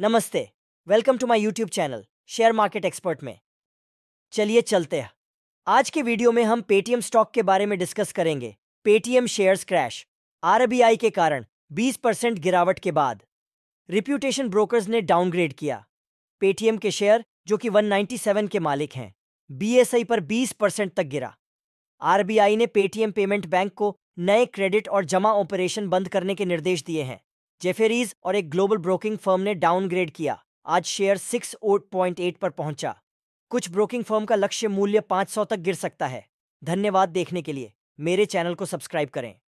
नमस्ते welcome to my YouTube channel share market expert में चलिए चलते हैं आज के वीडियो में हम पेटीएम स्टॉक के बारे में डिस्कस करेंगे पेटीएम शेयर्स क्रैश आरबीआई के कारण 20 परसेंट गिरावट के बाद रिप्यूटेशन ब्रोकर्स ने डाउनग्रेड किया पेटीएम के शेयर जो कि 197 के मालिक हैं बीएसआई पर 20 परसेंट तक गिरा आरबीआई ने पेटीएम पेमेंट बैंक को नए क्रेडिट और जमा ऑपरेशन बंद करने के निर्देश दिए हैं जेफेरीज और एक ग्लोबल ब्रोकिंग फर्म ने डाउनग्रेड किया आज शेयर सिक्स पॉइंट पर पहुंचा कुछ ब्रोकिंग फर्म का लक्ष्य मूल्य 500 तक गिर सकता है धन्यवाद देखने के लिए मेरे चैनल को सब्सक्राइब करें